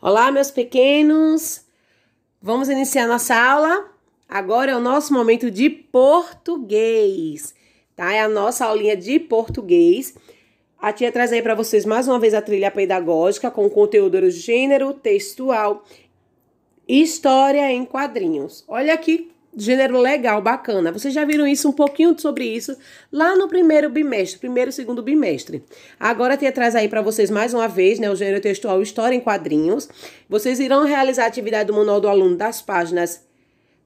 Olá, meus pequenos! Vamos iniciar nossa aula? Agora é o nosso momento de português, tá? É a nossa aulinha de português. A tia traz aí para vocês mais uma vez a trilha pedagógica com conteúdo gênero, textual, história em quadrinhos. Olha aqui gênero legal, bacana. Vocês já viram isso, um pouquinho sobre isso, lá no primeiro bimestre, primeiro e segundo bimestre. Agora tem atrás aí para vocês mais uma vez, né, o gênero textual História em Quadrinhos. Vocês irão realizar a atividade do manual do aluno das páginas,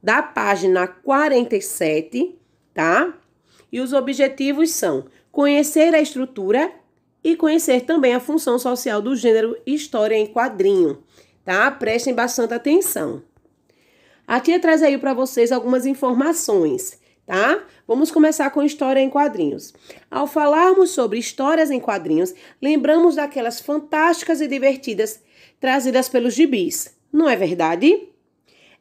da página 47, tá? E os objetivos são conhecer a estrutura e conhecer também a função social do gênero História em Quadrinho, tá? Prestem bastante atenção. Aqui tia traz aí para vocês algumas informações, tá? Vamos começar com história em quadrinhos. Ao falarmos sobre histórias em quadrinhos, lembramos daquelas fantásticas e divertidas trazidas pelos gibis, não é verdade?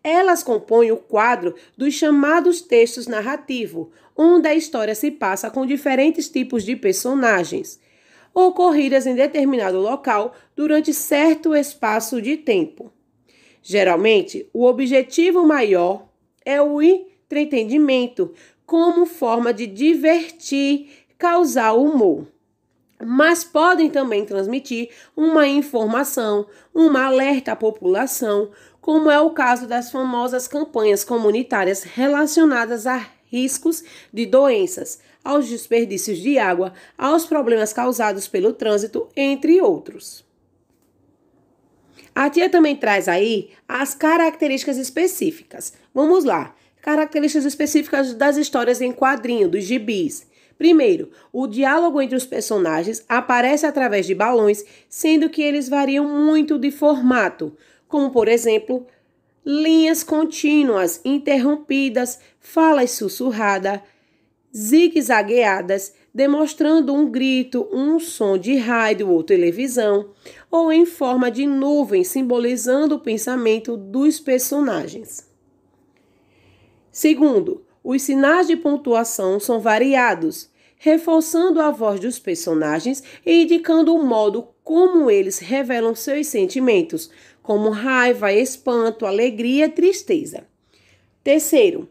Elas compõem o quadro dos chamados textos narrativo, onde a história se passa com diferentes tipos de personagens, ocorridas em determinado local durante certo espaço de tempo. Geralmente, o objetivo maior é o entretenimento como forma de divertir, causar humor. Mas podem também transmitir uma informação, uma alerta à população, como é o caso das famosas campanhas comunitárias relacionadas a riscos de doenças, aos desperdícios de água, aos problemas causados pelo trânsito, entre outros. A tia também traz aí as características específicas. Vamos lá. Características específicas das histórias em quadrinho, dos gibis. Primeiro, o diálogo entre os personagens aparece através de balões, sendo que eles variam muito de formato, como por exemplo, linhas contínuas, interrompidas, falas sussurradas, zigue-zagueadas, demonstrando um grito, um som de rádio ou televisão, ou em forma de nuvem, simbolizando o pensamento dos personagens. Segundo, os sinais de pontuação são variados, reforçando a voz dos personagens e indicando o modo como eles revelam seus sentimentos, como raiva, espanto, alegria, tristeza. Terceiro,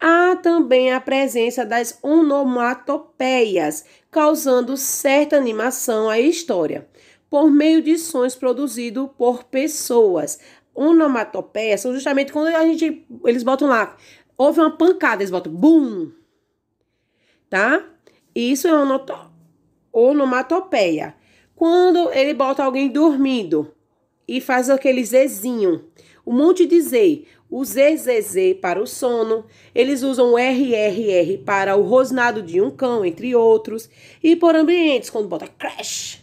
há também a presença das onomatopeias, causando certa animação à história por meio de sons produzidos por pessoas. Onomatopeias são justamente quando a gente. Eles botam lá. Houve uma pancada, eles botam BUM. Tá? Isso é uma onomatopeia. Quando ele bota alguém dormindo e faz aquele zezinho. Um monte de Z. O ZZZ para o sono. Eles usam o RRR para o rosnado de um cão, entre outros. E por ambientes, quando bota crash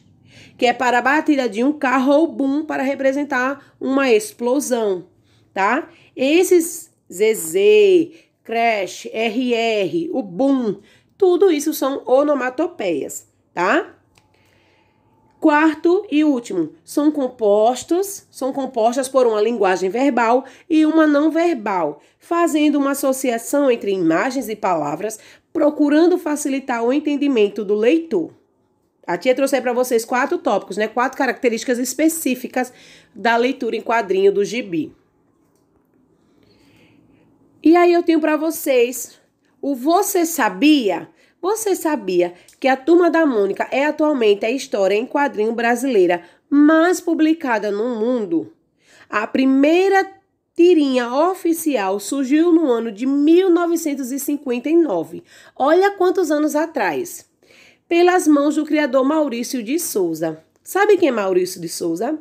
que é para a batida de um carro ou boom para representar uma explosão, tá? Esses ZZ, crash, RR, o boom, tudo isso são onomatopeias, tá? Quarto e último, são compostos, são compostas por uma linguagem verbal e uma não verbal, fazendo uma associação entre imagens e palavras, procurando facilitar o entendimento do leitor. A tia trouxe para vocês quatro tópicos, né? Quatro características específicas da leitura em quadrinho do gibi. E aí eu tenho para vocês o você sabia? Você sabia que a Turma da Mônica é atualmente a história em quadrinho brasileira mais publicada no mundo? A primeira tirinha oficial surgiu no ano de 1959. Olha quantos anos atrás pelas mãos do criador Maurício de Souza. Sabe quem é Maurício de Souza?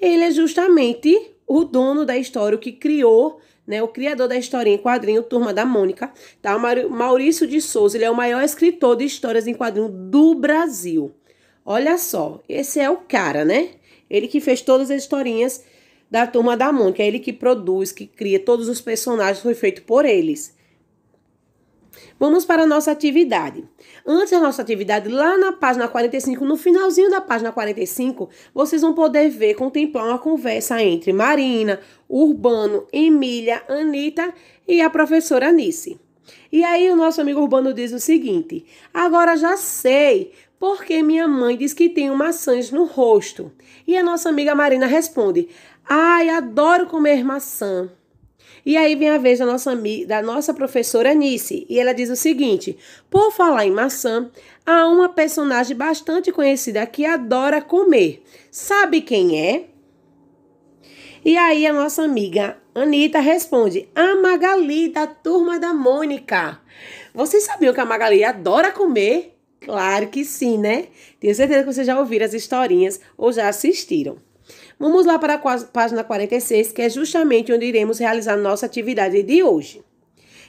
Ele é justamente o dono da história, o que criou, né, o criador da historinha em quadrinho Turma da Mônica, tá? Maurício de Souza, ele é o maior escritor de histórias em quadrinho do Brasil. Olha só, esse é o cara, né? Ele que fez todas as historinhas da Turma da Mônica, é ele que produz, que cria todos os personagens, foi feito por eles. Vamos para a nossa atividade. Antes da nossa atividade, lá na página 45, no finalzinho da página 45, vocês vão poder ver, contemplar uma conversa entre Marina, Urbano, Emília, Anitta e a professora Anice. E aí o nosso amigo Urbano diz o seguinte: agora já sei porque minha mãe diz que tenho maçãs no rosto. E a nossa amiga Marina responde: ai, adoro comer maçã. E aí vem a vez da nossa, da nossa professora Nice, e ela diz o seguinte: por falar em maçã, há uma personagem bastante conhecida que adora comer. Sabe quem é? E aí a nossa amiga Anita responde: A Magali da turma da Mônica. Vocês sabiam que a Magali adora comer? Claro que sim, né? Tenho certeza que vocês já ouviram as historinhas ou já assistiram. Vamos lá para a página 46, que é justamente onde iremos realizar nossa atividade de hoje.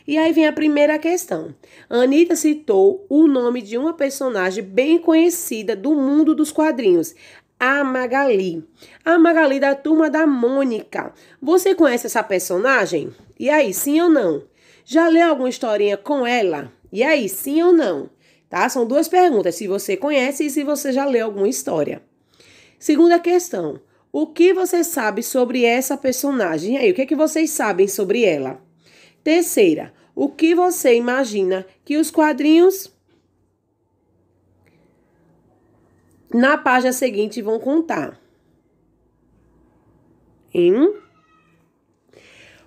E aí vem a primeira questão. Anitta citou o nome de uma personagem bem conhecida do mundo dos quadrinhos, a Magali. A Magali da turma da Mônica. Você conhece essa personagem? E aí, sim ou não? Já leu alguma historinha com ela? E aí, sim ou não? Tá? São duas perguntas: se você conhece e se você já leu alguma história. Segunda questão. O que você sabe sobre essa personagem? E aí, o que, é que vocês sabem sobre ela? Terceira, o que você imagina que os quadrinhos na página seguinte vão contar? Em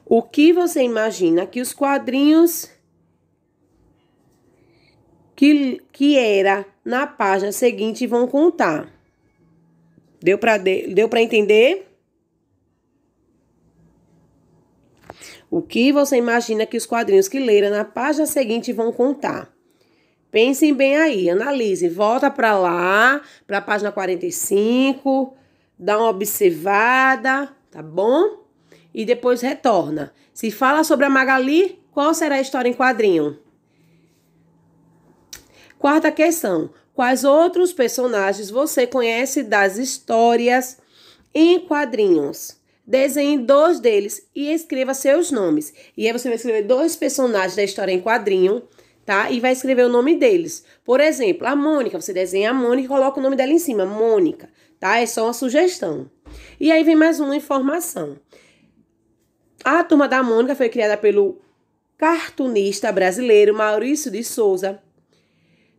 o que você imagina que os quadrinhos que, que era na página seguinte vão contar? Deu para de, deu para entender? O que você imagina que os quadrinhos que leram na página seguinte vão contar? Pensem bem aí, analise, volta para lá, para a página 45, dá uma observada, tá bom? E depois retorna. Se fala sobre a Magali, qual será a história em quadrinho? Quarta questão: Quais outros personagens você conhece das histórias em quadrinhos? Desenhe dois deles e escreva seus nomes. E aí você vai escrever dois personagens da história em quadrinho, tá? E vai escrever o nome deles. Por exemplo, a Mônica, você desenha a Mônica e coloca o nome dela em cima, Mônica, tá? É só uma sugestão. E aí vem mais uma informação. A Turma da Mônica foi criada pelo cartunista brasileiro Maurício de Souza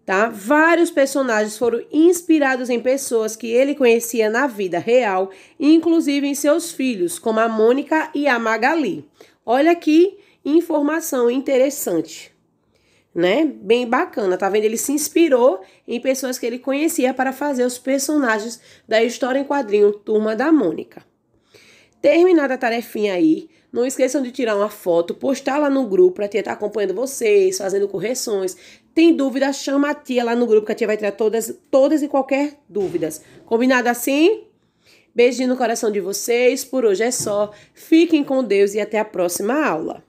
tá? Vários personagens foram inspirados em pessoas que ele conhecia na vida real, inclusive em seus filhos, como a Mônica e a Magali. Olha que informação interessante, né? Bem bacana, tá vendo? Ele se inspirou em pessoas que ele conhecia para fazer os personagens da história em quadrinho Turma da Mônica. Terminada a tarefinha aí, não esqueçam de tirar uma foto, postar lá no grupo para quem estar acompanhando vocês, fazendo correções, tem dúvida, chama a tia lá no grupo, que a tia vai tirar todas, todas e qualquer dúvidas. Combinado assim? Beijinho no coração de vocês. Por hoje é só. Fiquem com Deus e até a próxima aula.